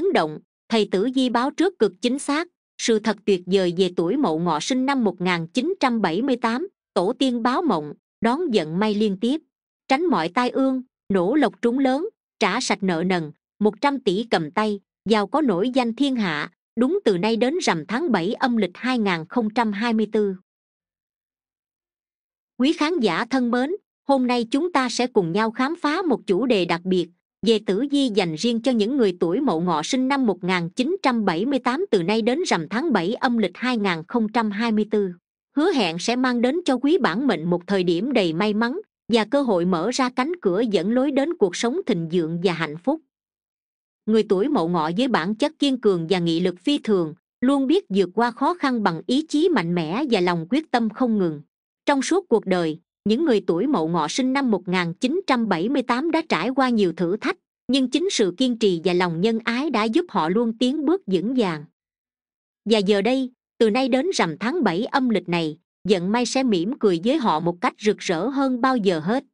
chấn động thầy tử di báo trước cực chính xác sự thật tuyệt vời về tuổi mậu ngọ sinh năm 1978, t ổ tiên báo mộng đón vận may liên tiếp tránh mọi tai ương nổ lộc trúng lớn trả sạch nợ nần một trăm tỷ cầm tay giàu có nổi danh thiên hạ đúng từ nay đến rằm tháng bảy âm lịch 2024. quý khán giả thân mến hôm nay chúng ta sẽ cùng nhau khám phá một chủ đề đặc biệt về tử di dành riêng cho những người tuổi mậu ngọ sinh năm 1978 từ nay đến rằm tháng bảy âm lịch 2024 hứa hẹn sẽ mang đến cho quý bản mệnh một thời điểm đầy may mắn và cơ hội mở ra cánh cửa dẫn lối đến cuộc sống thịnh vượng và hạnh phúc người tuổi mậu ngọ với bản chất kiên cường và nghị lực phi thường luôn biết vượt qua khó khăn bằng ý chí mạnh mẽ và lòng quyết tâm không ngừng trong suốt cuộc đời những người tuổi mậu ngọ sinh năm 1978 đã trải qua nhiều thử thách nhưng chính sự kiên trì và lòng nhân ái đã giúp họ luôn tiến bước vững vàng và giờ đây từ nay đến rằm tháng bảy âm lịch này vận may sẽ mỉm cười với họ một cách rực rỡ hơn bao giờ hết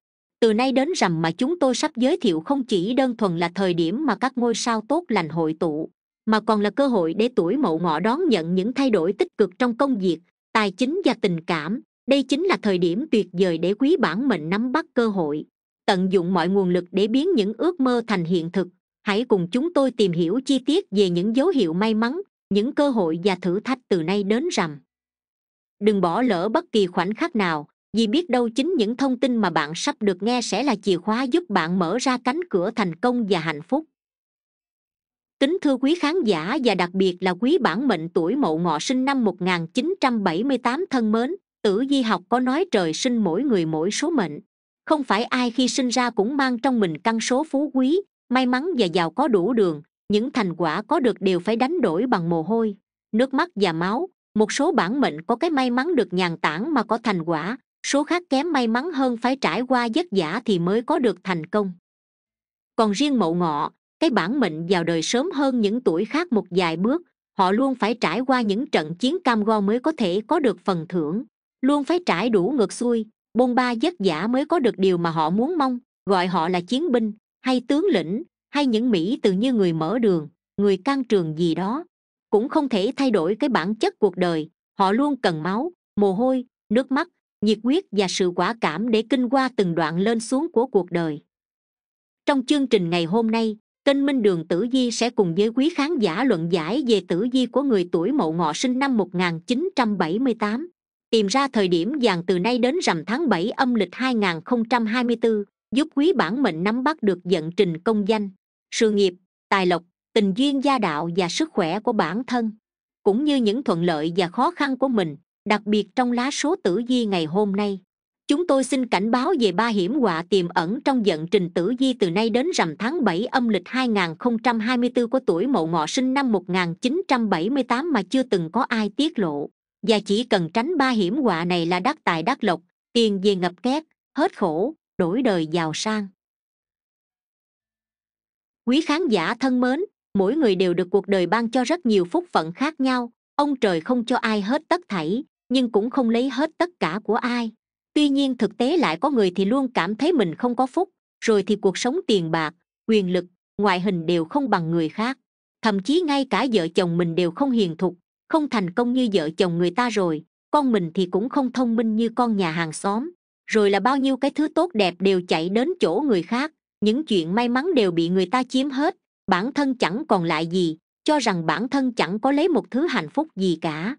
từ nay đến rằm mà chúng tôi sắp giới thiệu không chỉ đơn thuần là thời điểm mà các ngôi sao tốt lành hội tụ mà còn là cơ hội để tuổi mậu ngọ đón nhận những thay đổi tích cực trong công việc tài chính và tình cảm đây chính là thời điểm tuyệt vời để quý bản mệnh nắm bắt cơ hội tận dụng mọi nguồn lực để biến những ước mơ thành hiện thực hãy cùng chúng tôi tìm hiểu chi tiết về những dấu hiệu may mắn những cơ hội và thử thách từ nay đến rằm đừng bỏ lỡ bất kỳ khoảnh khắc nào vì biết đâu chính những thông tin mà bạn sắp được nghe sẽ là chìa khóa giúp bạn mở ra cánh cửa thành công và hạnh phúc kính thưa quý khán giả và đặc biệt là quý bản mệnh tuổi mậu ngọ sinh năm 1978 thân mến tử di học có nói trời sinh mỗi người mỗi số mệnh không phải ai khi sinh ra cũng mang trong mình căn số phú quý may mắn và giàu có đủ đường những thành quả có được đều phải đánh đổi bằng mồ hôi nước mắt và máu một số bản mệnh có cái may mắn được nhàn tản mà có thành quả số khác kém may mắn hơn phải trải qua vất vả thì mới có được thành công còn riêng mậu ngọ cái bản mệnh vào đời sớm hơn những tuổi khác một vài bước họ luôn phải trải qua những trận chiến cam go mới có thể có được phần thưởng luôn phải trải đủ ngược xuôi bôn ba vất vả mới có được điều mà họ muốn mong gọi họ là chiến binh hay tướng lĩnh hay những mỹ từ như người mở đường người can trường gì đó cũng không thể thay đổi cái bản chất cuộc đời họ luôn cần máu mồ hôi nước mắt nhiệt huyết và sự quả cảm để kinh qua từng đoạn lên xuống của cuộc đời trong chương trình ngày hôm nay kênh minh đường tử di sẽ cùng với quý khán giả luận giải về tử di của người tuổi mậu ngọ sinh năm 1978 tìm ra thời điểm dàn từ nay đến rằm tháng bảy âm lịch 2024, giúp quý bản mệnh nắm bắt được vận trình công danh, sự nghiệp, tài lộc, tình duyên gia đạo và sức khỏe của bản thân, cũng như những thuận lợi và khó khăn của mình, đặc biệt trong lá số tử vi ngày hôm nay. Chúng tôi xin cảnh báo về ba hiểm họa tiềm ẩn trong vận trình tử vi từ nay đến rằm tháng 7 âm lịch 2024 của tuổi Mậu Ngọ sinh năm 1978 mà chưa từng có ai tiết lộ và chỉ cần tránh ba hiểm họa này là đắc tài đắc lộc tiền về ngập két hết khổ đổi đời giàu sang quý khán giả thân mến mỗi người đều được cuộc đời ban cho rất nhiều phúc phận khác nhau ông trời không cho ai hết tất thảy nhưng cũng không lấy hết tất cả của ai tuy nhiên thực tế lại có người thì luôn cảm thấy mình không có phúc rồi thì cuộc sống tiền bạc quyền lực ngoại hình đều không bằng người khác thậm chí ngay cả vợ chồng mình đều không hiền thục không thành công như vợ chồng người ta rồi con mình thì cũng không thông minh như con nhà hàng xóm rồi là bao nhiêu cái thứ tốt đẹp đều chạy đến chỗ người khác những chuyện may mắn đều bị người ta chiếm hết bản thân chẳng còn lại gì cho rằng bản thân chẳng có lấy một thứ hạnh phúc gì cả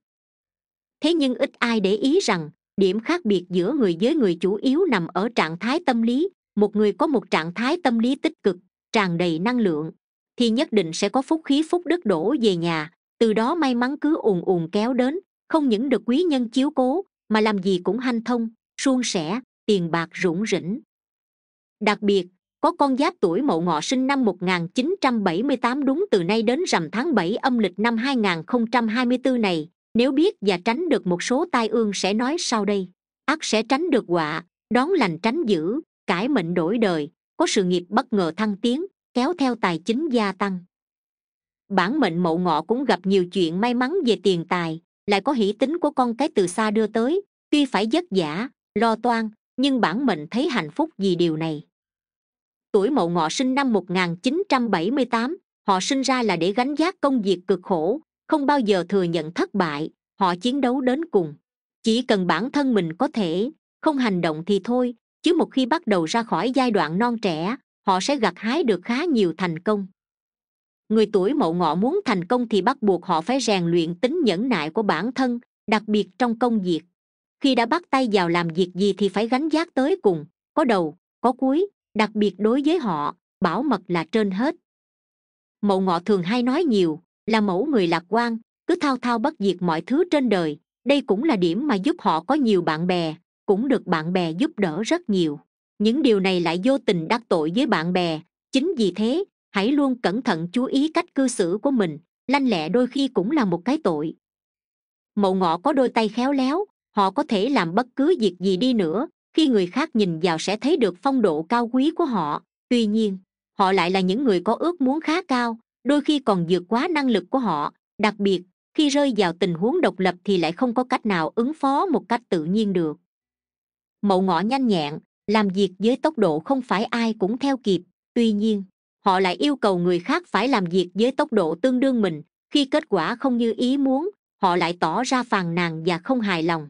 thế nhưng ít ai để ý rằng điểm khác biệt giữa người với người chủ yếu nằm ở trạng thái tâm lý một người có một trạng thái tâm lý tích cực tràn đầy năng lượng thì nhất định sẽ có phúc khí phúc đức đổ về nhà từ đó may mắn cứ ùn ùn kéo đến không những được quý nhân chiếu cố mà làm gì cũng hanh thông suôn sẻ tiền bạc rủng rỉnh đặc biệt có con giáp tuổi mậu ngọ sinh năm 1978 đúng từ nay đến rằm tháng bảy âm lịch năm 2024 này nếu biết và tránh được một số tai ương sẽ nói sau đây ắt sẽ tránh được họa đón lành tránh dữ cải mệnh đổi đời có sự nghiệp bất ngờ thăng tiến kéo theo tài chính gia tăng bản mệnh mậu ngọ cũng gặp nhiều chuyện may mắn về tiền tài lại có hỷ tính của con cái từ xa đưa tới tuy phải vất vả lo toan nhưng bản mệnh thấy hạnh phúc vì điều này tuổi mậu ngọ sinh năm 1978, họ sinh ra là để gánh vác công việc cực khổ không bao giờ thừa nhận thất bại họ chiến đấu đến cùng chỉ cần bản thân mình có thể không hành động thì thôi chứ một khi bắt đầu ra khỏi giai đoạn non trẻ họ sẽ gặt hái được khá nhiều thành công người tuổi mậu ngọ muốn thành công thì bắt buộc họ phải rèn luyện tính nhẫn nại của bản thân đặc biệt trong công việc khi đã bắt tay vào làm việc gì thì phải gánh vác tới cùng có đầu có cuối đặc biệt đối với họ bảo mật là trên hết mậu ngọ thường hay nói nhiều là mẫu người lạc quan cứ thao thao bất diệt mọi thứ trên đời đây cũng là điểm mà giúp họ có nhiều bạn bè cũng được bạn bè giúp đỡ rất nhiều những điều này lại vô tình đắc tội với bạn bè chính vì thế hãy luôn cẩn thận chú ý cách cư xử của mình lanh lẹ đôi khi cũng là một cái tội mậu ngọ có đôi tay khéo léo họ có thể làm bất cứ việc gì đi nữa khi người khác nhìn vào sẽ thấy được phong độ cao quý của họ tuy nhiên họ lại là những người có ước muốn khá cao đôi khi còn vượt quá năng lực của họ đặc biệt khi rơi vào tình huống độc lập thì lại không có cách nào ứng phó một cách tự nhiên được mậu ngọ nhanh nhẹn làm việc với tốc độ không phải ai cũng theo kịp tuy nhiên họ lại yêu cầu người khác phải làm việc với tốc độ tương đương mình khi kết quả không như ý muốn họ lại tỏ ra phàn nàn và không hài lòng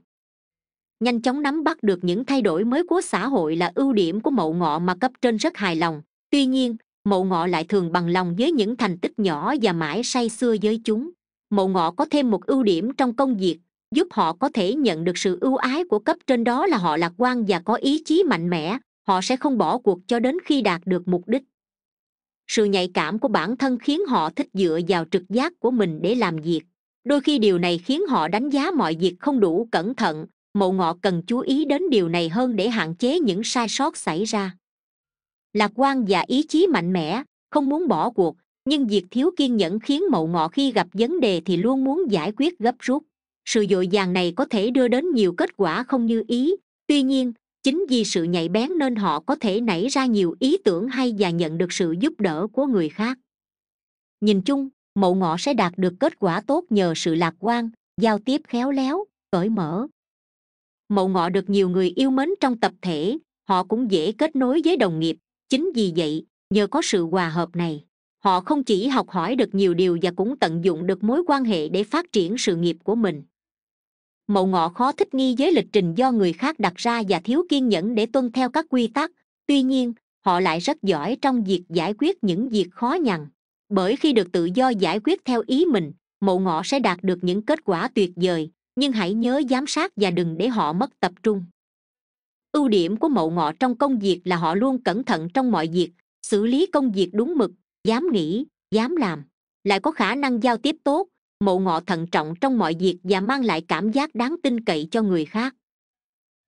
nhanh chóng nắm bắt được những thay đổi mới của xã hội là ưu điểm của mậu ngọ mà cấp trên rất hài lòng tuy nhiên mậu ngọ lại thường bằng lòng với những thành tích nhỏ và mãi say sưa với chúng mậu ngọ có thêm một ưu điểm trong công việc giúp họ có thể nhận được sự ưu ái của cấp trên đó là họ lạc quan và có ý chí mạnh mẽ họ sẽ không bỏ cuộc cho đến khi đạt được mục đích sự nhạy cảm của bản thân khiến họ thích dựa vào trực giác của mình để làm việc đôi khi điều này khiến họ đánh giá mọi việc không đủ cẩn thận mộ ngọ cần chú ý đến điều này hơn để hạn chế những sai sót xảy ra lạc quan và ý chí mạnh mẽ không muốn bỏ cuộc nhưng việc thiếu kiên nhẫn khiến mậu ngọ khi gặp vấn đề thì luôn muốn giải quyết gấp rút sự dội vàng này có thể đưa đến nhiều kết quả không như ý tuy nhiên chính vì sự nhạy bén nên họ có thể nảy ra nhiều ý tưởng hay và nhận được sự giúp đỡ của người khác nhìn chung mậu ngọ sẽ đạt được kết quả tốt nhờ sự lạc quan giao tiếp khéo léo cởi mở mậu ngọ được nhiều người yêu mến trong tập thể họ cũng dễ kết nối với đồng nghiệp chính vì vậy nhờ có sự hòa hợp này họ không chỉ học hỏi được nhiều điều và cũng tận dụng được mối quan hệ để phát triển sự nghiệp của mình mậu ngọ khó thích nghi với lịch trình do người khác đặt ra và thiếu kiên nhẫn để tuân theo các quy tắc tuy nhiên họ lại rất giỏi trong việc giải quyết những việc khó nhằn bởi khi được tự do giải quyết theo ý mình mậu ngọ sẽ đạt được những kết quả tuyệt vời nhưng hãy nhớ giám sát và đừng để họ mất tập trung ưu điểm của mậu ngọ trong công việc là họ luôn cẩn thận trong mọi việc xử lý công việc đúng mực dám nghĩ dám làm lại có khả năng giao tiếp tốt mộ ngọ thận trọng trong mọi việc và mang lại cảm giác đáng tin cậy cho người khác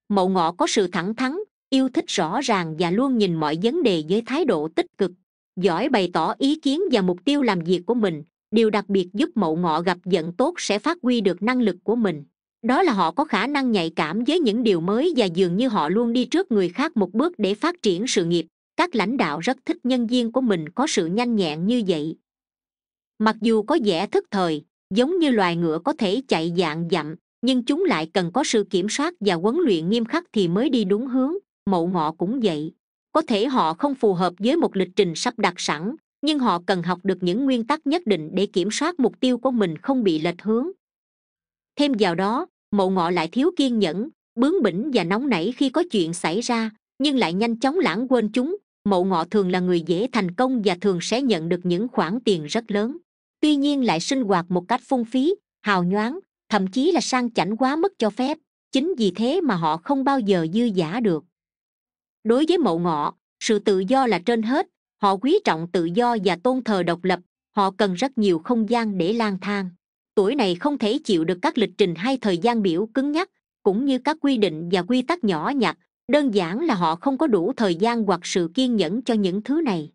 mậu ngọ có sự thẳng thắn yêu thích rõ ràng và luôn nhìn mọi vấn đề với thái độ tích cực giỏi bày tỏ ý kiến và mục tiêu làm việc của mình điều đặc biệt giúp mậu ngọ gặp giận tốt sẽ phát huy được năng lực của mình đó là họ có khả năng nhạy cảm với những điều mới và dường như họ luôn đi trước người khác một bước để phát triển sự nghiệp các lãnh đạo rất thích nhân viên của mình có sự nhanh nhẹn như vậy mặc dù có vẻ thức thời giống như loài ngựa có thể chạy dạng dặm nhưng chúng lại cần có sự kiểm soát và huấn luyện nghiêm khắc thì mới đi đúng hướng mậu ngọ cũng vậy có thể họ không phù hợp với một lịch trình sắp đặt sẵn nhưng họ cần học được những nguyên tắc nhất định để kiểm soát mục tiêu của mình không bị lệch hướng thêm vào đó mậu ngọ lại thiếu kiên nhẫn bướng bỉnh và nóng nảy khi có chuyện xảy ra nhưng lại nhanh chóng lãng quên chúng mậu ngọ thường là người dễ thành công và thường sẽ nhận được những khoản tiền rất lớn tuy nhiên lại sinh hoạt một cách phung phí hào nhoáng thậm chí là sang chảnh quá mức cho phép chính vì thế mà họ không bao giờ dư giả được đối với mậu ngọ sự tự do là trên hết họ quý trọng tự do và tôn thờ độc lập họ cần rất nhiều không gian để lang thang tuổi này không thể chịu được các lịch trình hay thời gian biểu cứng nhắc cũng như các quy định và quy tắc nhỏ nhặt đơn giản là họ không có đủ thời gian hoặc sự kiên nhẫn cho những thứ này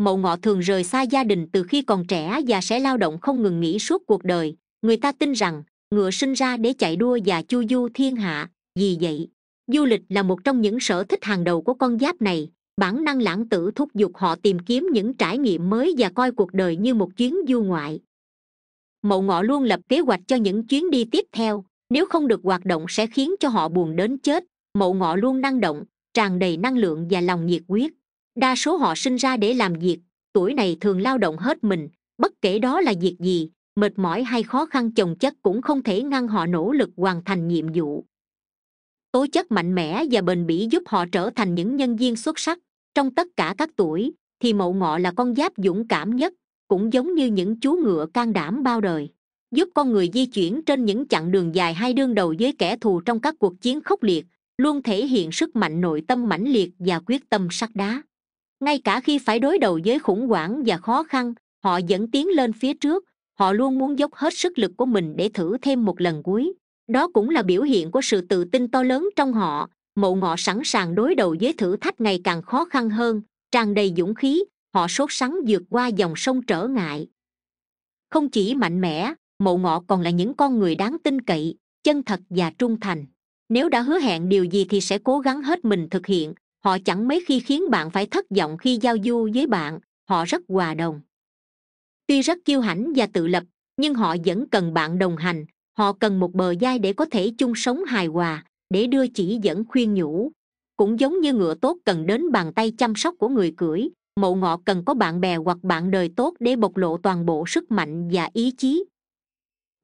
mậu ngọ thường rời xa gia đình từ khi còn trẻ và sẽ lao động không ngừng nghỉ suốt cuộc đời người ta tin rằng ngựa sinh ra để chạy đua và chu du thiên hạ vì vậy du lịch là một trong những sở thích hàng đầu của con giáp này bản năng lãng tử thúc giục họ tìm kiếm những trải nghiệm mới và coi cuộc đời như một chuyến du ngoại mậu ngọ luôn lập kế hoạch cho những chuyến đi tiếp theo nếu không được hoạt động sẽ khiến cho họ buồn đến chết mậu ngọ luôn năng động tràn đầy năng lượng và lòng nhiệt huyết đa số họ sinh ra để làm việc tuổi này thường lao động hết mình bất kể đó là việc gì mệt mỏi hay khó khăn chồng chất cũng không thể ngăn họ nỗ lực hoàn thành nhiệm vụ tố chất mạnh mẽ và bền bỉ giúp họ trở thành những nhân viên xuất sắc trong tất cả các tuổi thì mậu ngọ là con giáp dũng cảm nhất cũng giống như những chú ngựa can đảm bao đời giúp con người di chuyển trên những chặng đường dài hay đương đầu với kẻ thù trong các cuộc chiến khốc liệt luôn thể hiện sức mạnh nội tâm mãnh liệt và quyết tâm sắt đá ngay cả khi phải đối đầu với khủng hoảng và khó khăn họ vẫn tiến lên phía trước họ luôn muốn dốc hết sức lực của mình để thử thêm một lần cuối đó cũng là biểu hiện của sự tự tin to lớn trong họ mộ ngọ sẵn sàng đối đầu với thử thách ngày càng khó khăn hơn tràn đầy dũng khí họ sốt sắng vượt qua dòng sông trở ngại không chỉ mạnh mẽ mộ ngọ còn là những con người đáng tin cậy chân thật và trung thành nếu đã hứa hẹn điều gì thì sẽ cố gắng hết mình thực hiện họ chẳng mấy khi khiến bạn phải thất vọng khi giao du với bạn họ rất hòa đồng tuy rất kiêu hãnh và tự lập nhưng họ vẫn cần bạn đồng hành họ cần một bờ vai để có thể chung sống hài hòa để đưa chỉ dẫn khuyên nhủ cũng giống như ngựa tốt cần đến bàn tay chăm sóc của người cưỡi mậu ngọ cần có bạn bè hoặc bạn đời tốt để bộc lộ toàn bộ sức mạnh và ý chí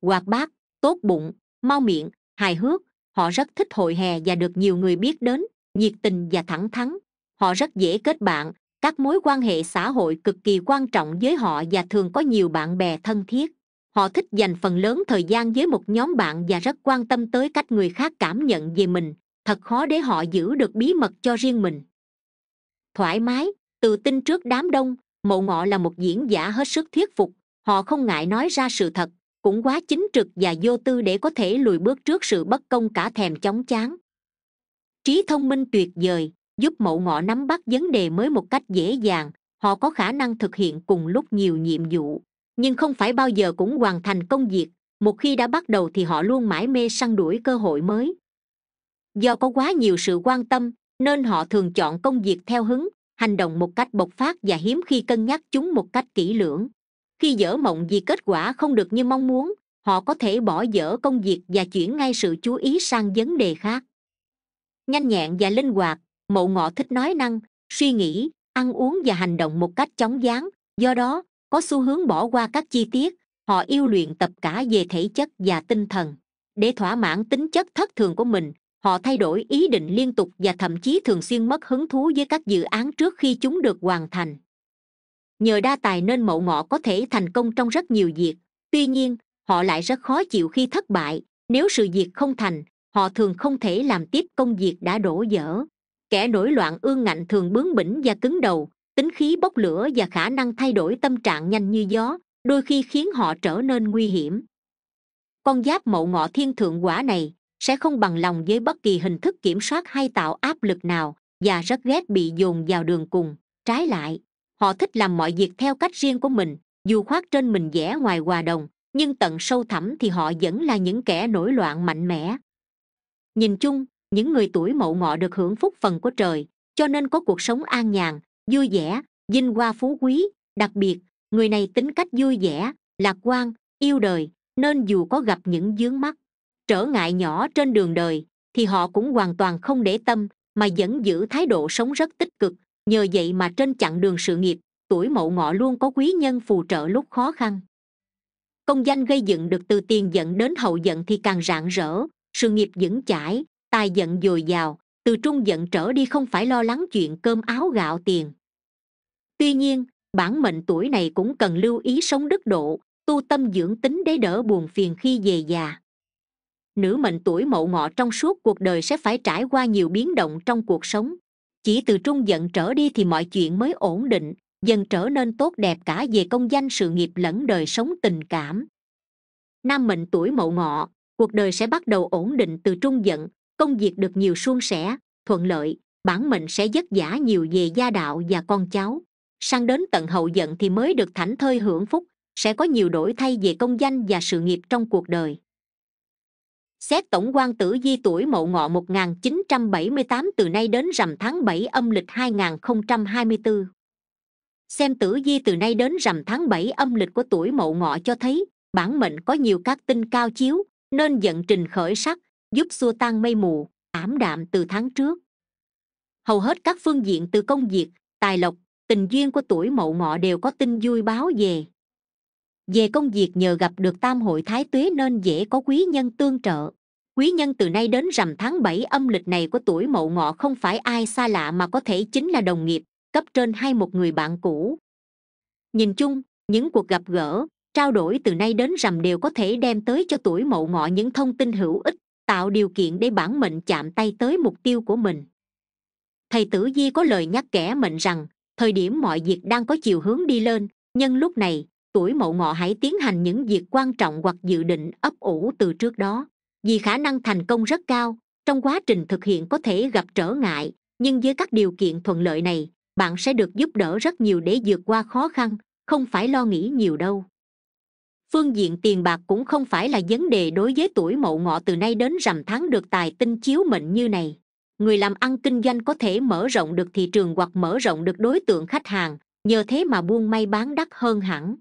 hoạt bát tốt bụng mau miệng hài hước họ rất thích hội hè và được nhiều người biết đến nhiệt tình và thẳng thắn họ rất dễ kết bạn các mối quan hệ xã hội cực kỳ quan trọng với họ và thường có nhiều bạn bè thân thiết họ thích dành phần lớn thời gian với một nhóm bạn và rất quan tâm tới cách người khác cảm nhận về mình thật khó để họ giữ được bí mật cho riêng mình thoải mái tự tin trước đám đông mộ ngọ là một diễn giả hết sức thuyết phục họ không ngại nói ra sự thật cũng quá chính trực và vô tư để có thể lùi bước trước sự bất công cả thèm chóng chán trí thông minh tuyệt vời giúp mẫu ngọ nắm bắt vấn đề mới một cách dễ dàng họ có khả năng thực hiện cùng lúc nhiều nhiệm vụ nhưng không phải bao giờ cũng hoàn thành công việc một khi đã bắt đầu thì họ luôn mãi mê săn đuổi cơ hội mới do có quá nhiều sự quan tâm nên họ thường chọn công việc theo hứng hành động một cách bộc phát và hiếm khi cân nhắc chúng một cách kỹ lưỡng khi dở mộng vì kết quả không được như mong muốn họ có thể bỏ dở công việc và chuyển ngay sự chú ý sang vấn đề khác nhanh nhẹn và linh hoạt mộ ngọ thích nói năng suy nghĩ ăn uống và hành động một cách chóng váng do đó có xu hướng bỏ qua các chi tiết họ yêu luyện tập cả về thể chất và tinh thần để thỏa mãn tính chất thất thường của mình họ thay đổi ý định liên tục và thậm chí thường xuyên mất hứng thú với các dự án trước khi chúng được hoàn thành nhờ đa tài nên mậu ngọ có thể thành công trong rất nhiều việc tuy nhiên họ lại rất khó chịu khi thất bại nếu sự việc không thành họ thường không thể làm tiếp công việc đã đổ dở kẻ nổi loạn ương ngạnh thường bướng bỉnh và cứng đầu tính khí bốc lửa và khả năng thay đổi tâm trạng nhanh như gió đôi khi khiến họ trở nên nguy hiểm con giáp mậu ngọ thiên thượng quả này sẽ không bằng lòng với bất kỳ hình thức kiểm soát hay tạo áp lực nào và rất ghét bị dồn vào đường cùng trái lại họ thích làm mọi việc theo cách riêng của mình dù khoác trên mình vẻ ngoài hòa đồng nhưng tận sâu thẳm thì họ vẫn là những kẻ nổi loạn mạnh mẽ nhìn chung những người tuổi mậu ngọ được hưởng phúc phần của trời cho nên có cuộc sống an nhàn vui vẻ vinh hoa phú quý đặc biệt người này tính cách vui vẻ lạc quan yêu đời nên dù có gặp những vướng mắt trở ngại nhỏ trên đường đời thì họ cũng hoàn toàn không để tâm mà vẫn giữ thái độ sống rất tích cực nhờ vậy mà trên chặng đường sự nghiệp tuổi mậu ngọ luôn có quý nhân phù trợ lúc khó khăn công danh gây dựng được từ tiền dẫn đến hậu dẫn thì càng rạng rỡ sự nghiệp vững chãi tài giận dồi dào từ trung giận trở đi không phải lo lắng chuyện cơm áo gạo tiền tuy nhiên bản mệnh tuổi này cũng cần lưu ý sống đức độ tu tâm dưỡng tính để đỡ buồn phiền khi về già nữ mệnh tuổi mậu ngọ trong suốt cuộc đời sẽ phải trải qua nhiều biến động trong cuộc sống chỉ từ trung giận trở đi thì mọi chuyện mới ổn định dần trở nên tốt đẹp cả về công danh sự nghiệp lẫn đời sống tình cảm nam mệnh tuổi mậu ngọ cuộc đời sẽ bắt đầu ổn định từ trung dận công việc được nhiều suôn sẻ thuận lợi bản mệnh sẽ vất vả nhiều về gia đạo và con cháu sang đến tận hậu dận thì mới được thảnh thơi hưởng phúc sẽ có nhiều đổi thay về công danh và sự nghiệp trong cuộc đời xét tổng quan tử di tuổi mậu ngọ 1978 từ nay đến rằm tháng bảy âm lịch 2024. xem tử di từ nay đến rằm tháng bảy âm lịch của tuổi mậu ngọ cho thấy bản mệnh có nhiều các tinh cao chiếu nên giận trình khởi sắc giúp xua tan mây mù ảm đạm từ tháng trước hầu hết các phương diện từ công việc tài lộc tình duyên của tuổi mậu ngọ đều có tin vui báo về về công việc nhờ gặp được tam hội thái tuế nên dễ có quý nhân tương trợ quý nhân từ nay đến rằm tháng bảy âm lịch này của tuổi mậu ngọ không phải ai xa lạ mà có thể chính là đồng nghiệp cấp trên hay một người bạn cũ nhìn chung những cuộc gặp gỡ trao đổi từ nay đến rằm đều có thể đem tới cho tuổi mậu ngọ những thông tin hữu ích tạo điều kiện để bản mệnh chạm tay tới mục tiêu của mình thầy tử di có lời nhắc kẻ mệnh rằng thời điểm mọi việc đang có chiều hướng đi lên nhân lúc này tuổi mậu ngọ hãy tiến hành những việc quan trọng hoặc dự định ấp ủ từ trước đó vì khả năng thành công rất cao trong quá trình thực hiện có thể gặp trở ngại nhưng với các điều kiện thuận lợi này bạn sẽ được giúp đỡ rất nhiều để vượt qua khó khăn không phải lo nghĩ nhiều đâu phương diện tiền bạc cũng không phải là vấn đề đối với tuổi mậu ngọ từ nay đến rằm tháng được tài tinh chiếu mệnh như này người làm ăn kinh doanh có thể mở rộng được thị trường hoặc mở rộng được đối tượng khách hàng nhờ thế mà buôn may bán đắt hơn hẳn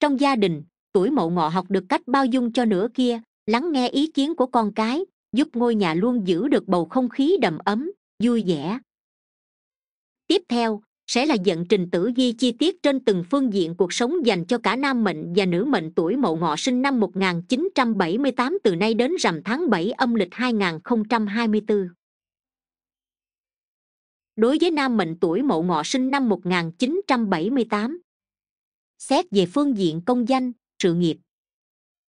trong gia đình tuổi mậu ngọ học được cách bao dung cho nửa kia lắng nghe ý kiến của con cái giúp ngôi nhà luôn giữ được bầu không khí đầm ấm vui vẻ tiếp theo sẽ là dẫn trình tử di chi tiết trên từng phương diện cuộc sống dành cho cả nam mệnh và nữ mệnh tuổi mậu ngọ sinh năm 1978 từ nay đến rằm tháng 7 âm lịch 2024. Đối với nam mệnh tuổi mậu ngọ sinh năm 1978, xét về phương diện công danh, sự nghiệp.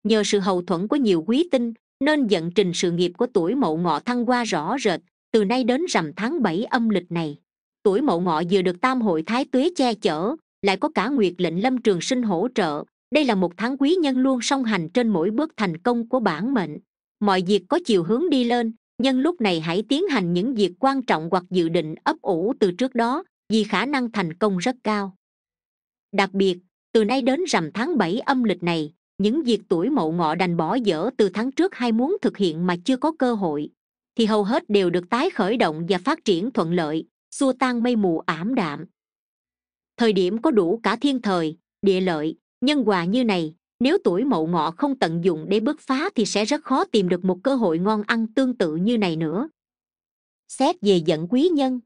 Nhờ sự hậu thuẫn của nhiều quý tinh, nên dẫn trình sự nghiệp của tuổi mậu ngọ thăng qua rõ rệt từ nay đến rằm tháng 7 âm lịch này tuổi mậu ngọ vừa được tam hội thái tuế che chở lại có cả nguyệt lệnh lâm trường sinh hỗ trợ đây là một tháng quý nhân luôn song hành trên mỗi bước thành công của bản mệnh mọi việc có chiều hướng đi lên nhân lúc này hãy tiến hành những việc quan trọng hoặc dự định ấp ủ từ trước đó vì khả năng thành công rất cao đặc biệt từ nay đến rằm tháng bảy âm lịch này những việc tuổi mậu ngọ đành bỏ dở từ tháng trước hay muốn thực hiện mà chưa có cơ hội thì hầu hết đều được tái khởi động và phát triển thuận lợi xua tan mây mù ảm đạm thời điểm có đủ cả thiên thời địa lợi nhân hòa như này nếu tuổi mậu ngọ không tận dụng để bứt phá thì sẽ rất khó tìm được một cơ hội ngon ăn tương tự như này nữa xét về dẫn quý nhân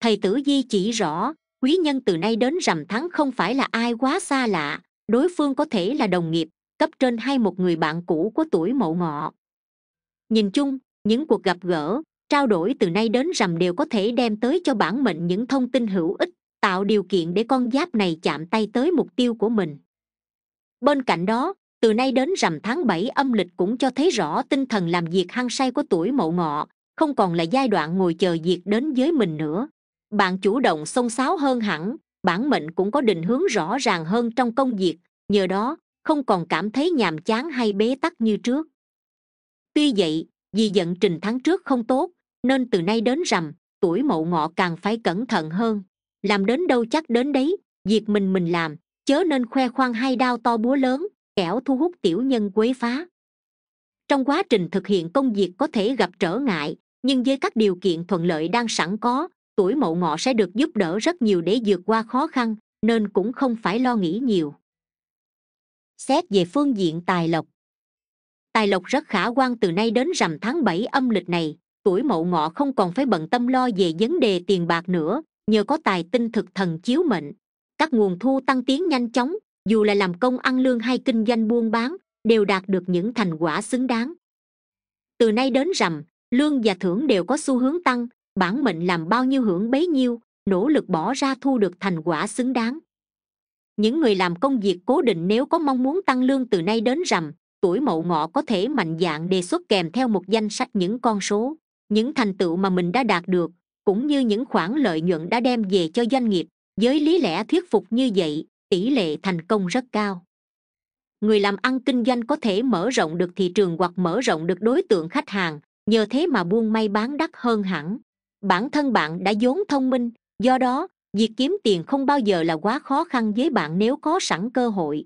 thầy tử di chỉ rõ quý nhân từ nay đến rằm tháng không phải là ai quá xa lạ đối phương có thể là đồng nghiệp cấp trên hay một người bạn cũ của tuổi mậu ngọ nhìn chung những cuộc gặp gỡ trao đổi từ nay đến rằm đều có thể đem tới cho bản mệnh những thông tin hữu ích tạo điều kiện để con giáp này chạm tay tới mục tiêu của mình bên cạnh đó từ nay đến rằm tháng bảy âm lịch cũng cho thấy rõ tinh thần làm việc hăng say của tuổi mậu ngọ không còn là giai đoạn ngồi chờ việc đến với mình nữa bạn chủ động xông xáo hơn hẳn bản mệnh cũng có định hướng rõ ràng hơn trong công việc nhờ đó không còn cảm thấy nhàm chán hay bế tắc như trước tuy vậy vì giận trình tháng trước không tốt nên từ nay đến rằm tuổi mậu ngọ càng phải cẩn thận hơn làm đến đâu chắc đến đấy việc mình mình làm chớ nên khoe khoang hay đao to búa lớn kẻo thu hút tiểu nhân quấy phá trong quá trình thực hiện công việc có thể gặp trở ngại nhưng với các điều kiện thuận lợi đang sẵn có tuổi mậu ngọ sẽ được giúp đỡ rất nhiều để vượt qua khó khăn nên cũng không phải lo nghĩ nhiều xét về phương diện tài lộc tài lộc rất khả quan từ nay đến rằm tháng bảy âm lịch này tuổi mậu ngọ không còn phải bận tâm lo về vấn đề tiền bạc nữa nhờ có tài tinh thực thần chiếu mệnh các nguồn thu tăng tiến nhanh chóng dù là làm công ăn lương hay kinh doanh buôn bán đều đạt được những thành quả xứng đáng từ nay đến rằm lương và thưởng đều có xu hướng tăng bản mệnh làm bao nhiêu hưởng bấy nhiêu nỗ lực bỏ ra thu được thành quả xứng đáng những người làm công việc cố định nếu có mong muốn tăng lương từ nay đến rằm tuổi mậu ngọ có thể mạnh dạn đề xuất kèm theo một danh sách những con số những thành tựu mà mình đã đạt được cũng như những khoản lợi nhuận đã đem về cho doanh nghiệp với lý lẽ thuyết phục như vậy tỷ lệ thành công rất cao người làm ăn kinh doanh có thể mở rộng được thị trường hoặc mở rộng được đối tượng khách hàng nhờ thế mà buôn may bán đắt hơn hẳn bản thân bạn đã vốn thông minh do đó việc kiếm tiền không bao giờ là quá khó khăn với bạn nếu có sẵn cơ hội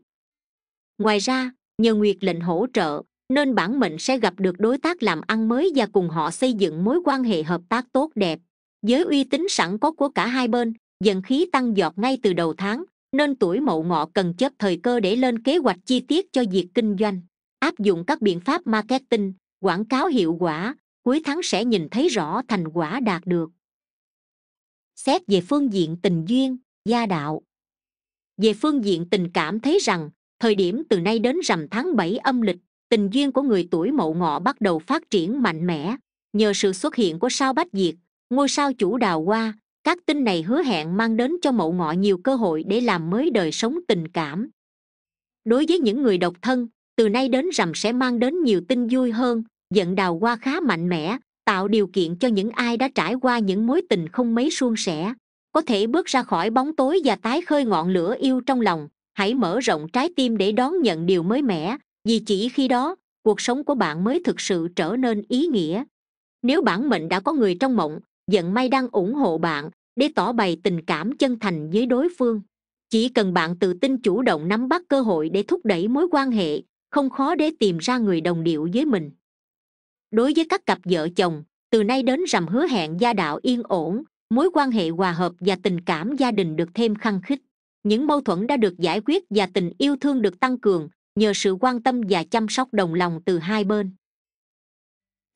ngoài ra nhờ nguyệt lệnh hỗ trợ nên bản mệnh sẽ gặp được đối tác làm ăn mới và cùng họ xây dựng mối quan hệ hợp tác tốt đẹp với uy tín sẵn có của cả hai bên dần khí tăng giọt ngay từ đầu tháng nên tuổi mậu ngọ cần chấp thời cơ để lên kế hoạch chi tiết cho việc kinh doanh áp dụng các biện pháp marketing quảng cáo hiệu quả cuối tháng sẽ nhìn thấy rõ thành quả đạt được xét về phương diện tình duyên gia đạo về phương diện tình cảm thấy rằng thời điểm từ nay đến rằm tháng bảy âm lịch tình duyên của người tuổi mậu ngọ bắt đầu phát triển mạnh mẽ nhờ sự xuất hiện của sao bách diệt ngôi sao chủ đào hoa các tin này hứa hẹn mang đến cho mậu ngọ nhiều cơ hội để làm mới đời sống tình cảm đối với những người độc thân từ nay đến rằm sẽ mang đến nhiều tin vui hơn giận đào hoa khá mạnh mẽ tạo điều kiện cho những ai đã trải qua những mối tình không mấy suôn sẻ có thể bước ra khỏi bóng tối và tái khơi ngọn lửa yêu trong lòng hãy mở rộng trái tim để đón nhận điều mới mẻ vì chỉ khi đó cuộc sống của bạn mới thực sự trở nên ý nghĩa nếu bản mệnh đã có người trong mộng giận may đang ủng hộ bạn để tỏ bày tình cảm chân thành với đối phương chỉ cần bạn tự tin chủ động nắm bắt cơ hội để thúc đẩy mối quan hệ không khó để tìm ra người đồng điệu với mình đối với các cặp vợ chồng từ nay đến rằm hứa hẹn gia đạo yên ổn mối quan hệ hòa hợp và tình cảm gia đình được thêm khăng khít những mâu thuẫn đã được giải quyết và tình yêu thương được tăng cường nhờ sự quan tâm và chăm sóc đồng lòng từ hai bên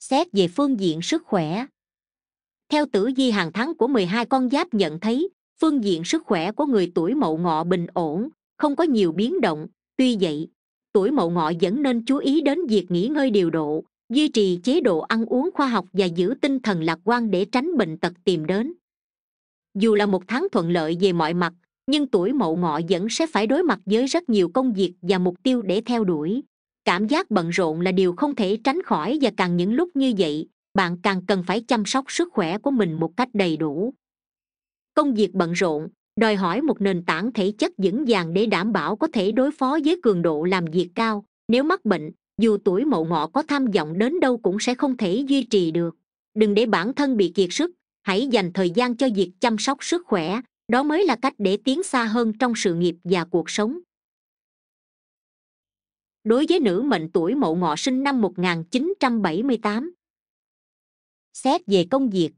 xét về phương diện sức khỏe theo tử vi hàng tháng của 12 con giáp nhận thấy phương diện sức khỏe của người tuổi mậu ngọ bình ổn không có nhiều biến động tuy vậy tuổi mậu ngọ vẫn nên chú ý đến việc nghỉ ngơi điều độ duy trì chế độ ăn uống khoa học và giữ tinh thần lạc quan để tránh bệnh tật tìm đến dù là một tháng thuận lợi về mọi mặt nhưng tuổi mậu ngọ vẫn sẽ phải đối mặt với rất nhiều công việc và mục tiêu để theo đuổi cảm giác bận rộn là điều không thể tránh khỏi và càng những lúc như vậy bạn càng cần phải chăm sóc sức khỏe của mình một cách đầy đủ công việc bận rộn đòi hỏi một nền tảng thể chất vững vàng để đảm bảo có thể đối phó với cường độ làm việc cao nếu mắc bệnh dù tuổi mậu ngọ có tham vọng đến đâu cũng sẽ không thể duy trì được đừng để bản thân bị kiệt sức hãy dành thời gian cho việc chăm sóc sức khỏe đó mới là cách để tiến xa hơn trong sự nghiệp và cuộc sống đối với nữ mệnh tuổi mậu ngọ sinh năm 1978. Xét về công việc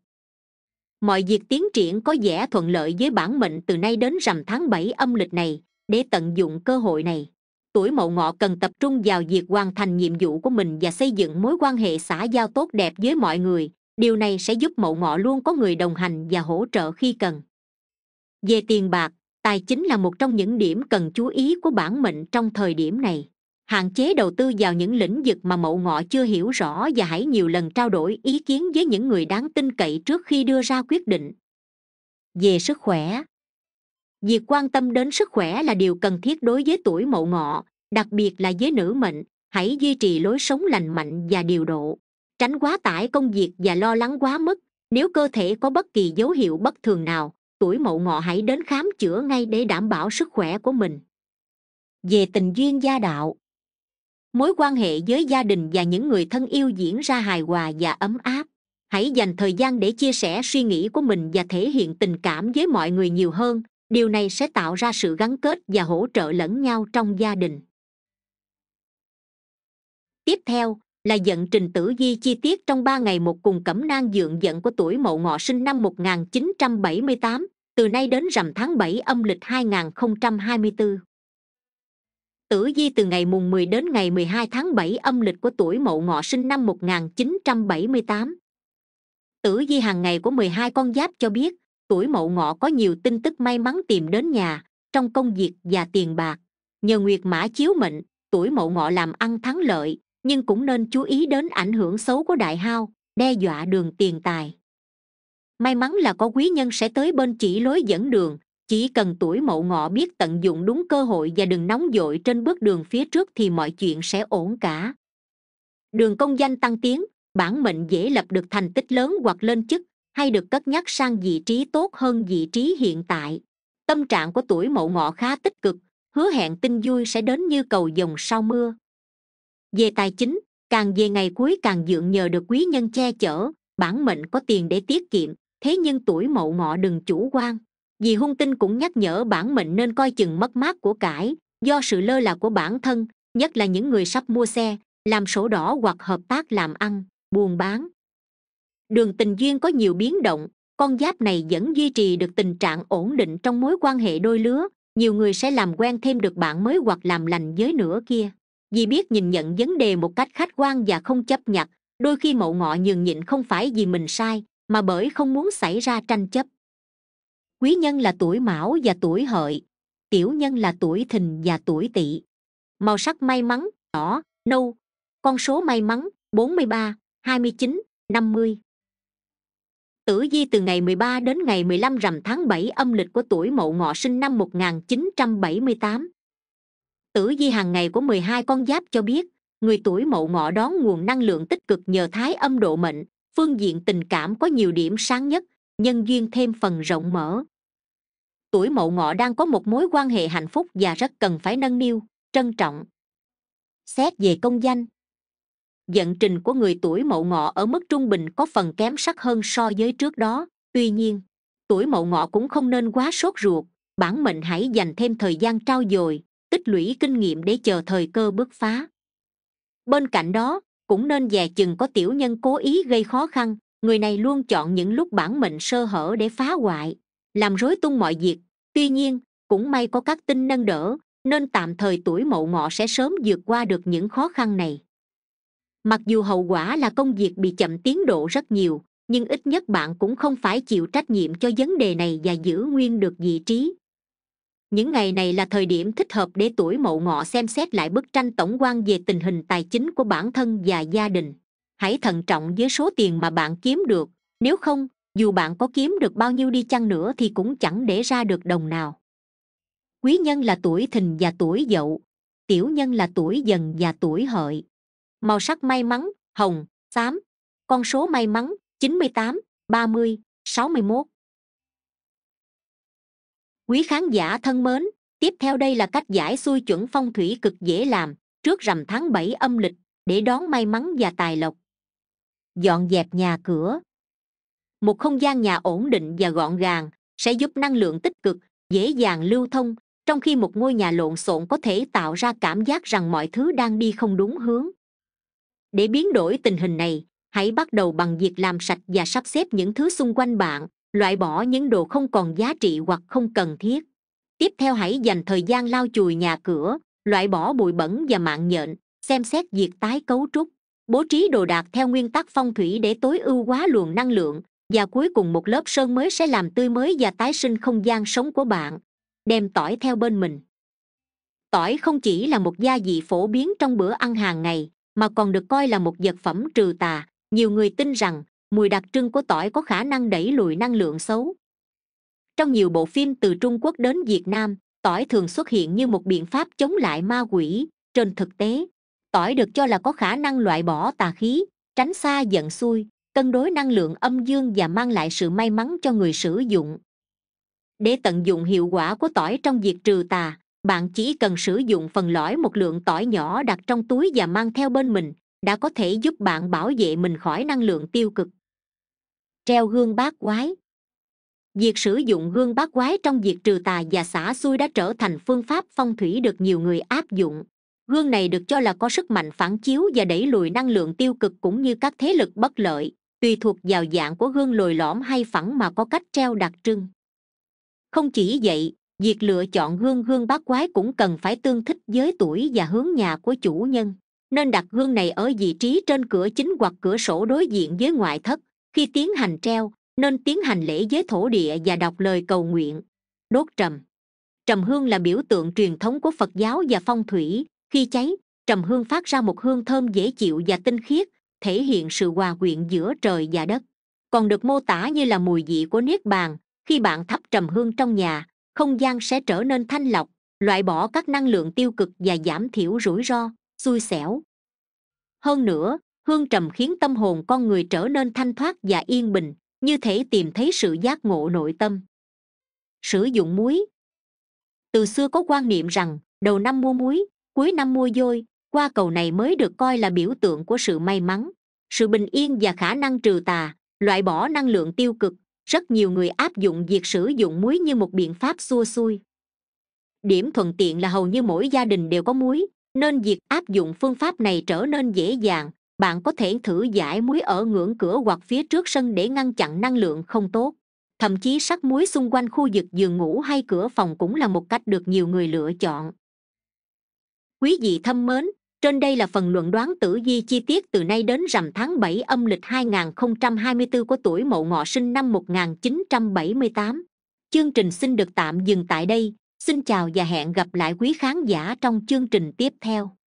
Mọi việc tiến triển có vẻ thuận lợi với bản mệnh từ nay đến rằm tháng 7 âm lịch này để tận dụng cơ hội này. Tuổi mậu ngọ cần tập trung vào việc hoàn thành nhiệm vụ của mình và xây dựng mối quan hệ xã giao tốt đẹp với mọi người. Điều này sẽ giúp mậu ngọ luôn có người đồng hành và hỗ trợ khi cần về tiền bạc tài chính là một trong những điểm cần chú ý của bản mệnh trong thời điểm này hạn chế đầu tư vào những lĩnh vực mà mậu ngọ chưa hiểu rõ và hãy nhiều lần trao đổi ý kiến với những người đáng tin cậy trước khi đưa ra quyết định về sức khỏe việc quan tâm đến sức khỏe là điều cần thiết đối với tuổi mậu ngọ đặc biệt là với nữ mệnh hãy duy trì lối sống lành mạnh và điều độ tránh quá tải công việc và lo lắng quá mức nếu cơ thể có bất kỳ dấu hiệu bất thường nào tuổi mậu ngọ hãy đến khám chữa ngay để đảm bảo sức khỏe của mình về tình duyên gia đạo mối quan hệ với gia đình và những người thân yêu diễn ra hài hòa và ấm áp hãy dành thời gian để chia sẻ suy nghĩ của mình và thể hiện tình cảm với mọi người nhiều hơn điều này sẽ tạo ra sự gắn kết và hỗ trợ lẫn nhau trong gia đình tiếp theo là dận trình tử vi chi tiết trong ba ngày một cùng cẩm nang dượng dận của tuổi mậu ngọ sinh năm 1978, từ nay đến rằm tháng bảy âm lịch 2024. Tử Di từ ngày mùng 10 đến ngày 12 tháng 7 âm lịch của tuổi Mậu Ngọ sinh năm 1978. Tử Di hàng ngày của 12 con giáp cho biết, tuổi Mậu Ngọ có nhiều tin tức may mắn tìm đến nhà, trong công việc và tiền bạc. Nhờ Nguyệt Mã chiếu mệnh, tuổi Mậu Ngọ làm ăn thắng lợi, nhưng cũng nên chú ý đến ảnh hưởng xấu của đại hao, đe dọa đường tiền tài may mắn là có quý nhân sẽ tới bên chỉ lối dẫn đường chỉ cần tuổi mậu ngọ biết tận dụng đúng cơ hội và đừng nóng vội trên bước đường phía trước thì mọi chuyện sẽ ổn cả đường công danh tăng tiến bản mệnh dễ lập được thành tích lớn hoặc lên chức hay được cất nhắc sang vị trí tốt hơn vị trí hiện tại tâm trạng của tuổi mậu ngọ khá tích cực hứa hẹn tin vui sẽ đến như cầu dòng sau mưa về tài chính càng về ngày cuối càng dượng nhờ được quý nhân che chở bản mệnh có tiền để tiết kiệm thế nhưng tuổi mậu ngọ đừng chủ quan vì hung tinh cũng nhắc nhở bản mệnh nên coi chừng mất mát của cải do sự lơ là của bản thân nhất là những người sắp mua xe làm sổ đỏ hoặc hợp tác làm ăn buôn bán đường tình duyên có nhiều biến động con giáp này vẫn duy trì được tình trạng ổn định trong mối quan hệ đôi lứa nhiều người sẽ làm quen thêm được bạn mới hoặc làm lành với nửa kia vì biết nhìn nhận vấn đề một cách khách quan và không chấp nhận đôi khi mậu ngọ nhường nhịn không phải vì mình sai mà bởi không muốn xảy ra tranh chấp quý nhân là tuổi mão và tuổi hợi tiểu nhân là tuổi thìn và tuổi tỵ màu sắc may mắn đỏ nâu con số may mắn 43, 29, 50. Tử di từ ngày 13 đến ngày 15 rằm tháng 7 âm lịch của tuổi Mậu Ngọ sinh năm 1978. Tử di hàng ngày của 12 con giáp cho biết, người tuổi Mậu Ngọ đón nguồn năng lượng tích cực nhờ thái âm độ mệnh, phương diện tình cảm có nhiều điểm sáng nhất nhân duyên thêm phần rộng mở tuổi mậu ngọ đang có một mối quan hệ hạnh phúc và rất cần phải nâng niu trân trọng xét về công danh vận trình của người tuổi mậu ngọ ở mức trung bình có phần kém sắc hơn so với trước đó tuy nhiên tuổi mậu ngọ cũng không nên quá sốt ruột bản mệnh hãy dành thêm thời gian trao dồi tích lũy kinh nghiệm để chờ thời cơ bứt phá bên cạnh đó cũng nên dè chừng có tiểu nhân cố ý gây khó khăn người này luôn chọn những lúc bản mệnh sơ hở để phá hoại làm rối tung mọi việc tuy nhiên cũng may có các tinh nâng đỡ nên tạm thời tuổi mậu ngọ sẽ sớm vượt qua được những khó khăn này mặc dù hậu quả là công việc bị chậm tiến độ rất nhiều nhưng ít nhất bạn cũng không phải chịu trách nhiệm cho vấn đề này và giữ nguyên được vị trí những ngày này là thời điểm thích hợp để tuổi mậu ngọ xem xét lại bức tranh tổng quan về tình hình tài chính của bản thân và gia đình hãy thận trọng với số tiền mà bạn kiếm được nếu không dù bạn có kiếm được bao nhiêu đi chăng nữa thì cũng chẳng để ra được đồng nào quý nhân là tuổi thìn và tuổi dậu tiểu nhân là tuổi dần và tuổi hợi màu sắc may mắn hồng xám con số may mắn 98, 30, 61 quý khán giả thân mến tiếp theo đây là cách giải xuôi chuẩn phong thủy cực dễ làm trước rằm tháng bảy âm lịch để đón may mắn và tài lộc dọn dẹp nhà cửa một không gian nhà ổn định và gọn gàng sẽ giúp năng lượng tích cực dễ dàng lưu thông trong khi một ngôi nhà lộn xộn có thể tạo ra cảm giác rằng mọi thứ đang đi không đúng hướng để biến đổi tình hình này hãy bắt đầu bằng việc làm sạch và sắp xếp những thứ xung quanh bạn loại bỏ những đồ không còn giá trị hoặc không cần thiết tiếp theo hãy dành thời gian lau chùi nhà cửa loại bỏ bụi bẩn và mạng nhện xem xét việc tái cấu trúc bố trí đồ đạc theo nguyên tắc phong thủy để tối ưu hóa luồng năng lượng và cuối cùng một lớp sơn mới sẽ làm tươi mới và tái sinh không gian sống của bạn đem tỏi theo bên mình tỏi không chỉ là một gia vị phổ biến trong bữa ăn hàng ngày mà còn được coi là một vật phẩm trừ tà nhiều người tin rằng mùi đặc trưng của tỏi có khả năng đẩy lùi năng lượng xấu trong nhiều bộ phim từ trung quốc đến việt nam tỏi thường xuất hiện như một biện pháp chống lại ma quỷ trên thực tế tỏi được cho là có khả năng loại bỏ tà khí tránh xa giận xuôi cân đối năng lượng âm dương và mang lại sự may mắn cho người sử dụng để tận dụng hiệu quả của tỏi trong việc trừ tà bạn chỉ cần sử dụng phần lõi một lượng tỏi nhỏ đặt trong túi và mang theo bên mình đã có thể giúp bạn bảo vệ mình khỏi năng lượng tiêu cực treo gương bát quái việc sử dụng gương bát quái trong việc trừ tà và xả xuôi đã trở thành phương pháp phong thủy được nhiều người áp dụng gương này được cho là có sức mạnh phản chiếu và đẩy lùi năng lượng tiêu cực cũng như các thế lực bất lợi tùy thuộc vào dạng của gương lồi lõm hay phẳng mà có cách treo đặc trưng không chỉ vậy việc lựa chọn gương gương bát quái cũng cần phải tương thích với tuổi và hướng nhà của chủ nhân nên đặt gương này ở vị trí trên cửa chính hoặc cửa sổ đối diện với ngoại thất khi tiến hành treo nên tiến hành lễ giới thổ địa và đọc lời cầu nguyện đốt trầm trầm hương là biểu tượng truyền thống của phật giáo và phong thủy khi cháy trầm hương phát ra một hương thơm dễ chịu và tinh khiết thể hiện sự hòa quyện giữa trời và đất còn được mô tả như là mùi vị của niết bàn khi bạn thắp trầm hương trong nhà không gian sẽ trở nên thanh lọc loại bỏ các năng lượng tiêu cực và giảm thiểu rủi ro xui xẻo hơn nữa hương trầm khiến tâm hồn con người trở nên thanh thoát và yên bình như thể tìm thấy sự giác ngộ nội tâm sử dụng muối từ xưa có quan niệm rằng đầu năm mua muối cuối năm mua dôi qua cầu này mới được coi là biểu tượng của sự may mắn sự bình yên và khả năng trừ tà loại bỏ năng lượng tiêu cực rất nhiều người áp dụng việc sử dụng muối như một biện pháp xua xuôi điểm thuận tiện là hầu như mỗi gia đình đều có muối nên việc áp dụng phương pháp này trở nên dễ dàng bạn có thể thử giải muối ở ngưỡng cửa hoặc phía trước sân để ngăn chặn năng lượng không tốt thậm chí sắc muối xung quanh khu vực giường ngủ hay cửa phòng cũng là một cách được nhiều người lựa chọn quý vị thâm mến trên đây là phần luận đoán tử vi chi tiết từ nay đến rằm tháng 7 âm lịch 2024 của tuổi Mậu Ngọ sinh năm 1978. Chương trình xin được tạm dừng tại đây. Xin chào và hẹn gặp lại quý khán giả trong chương trình tiếp theo.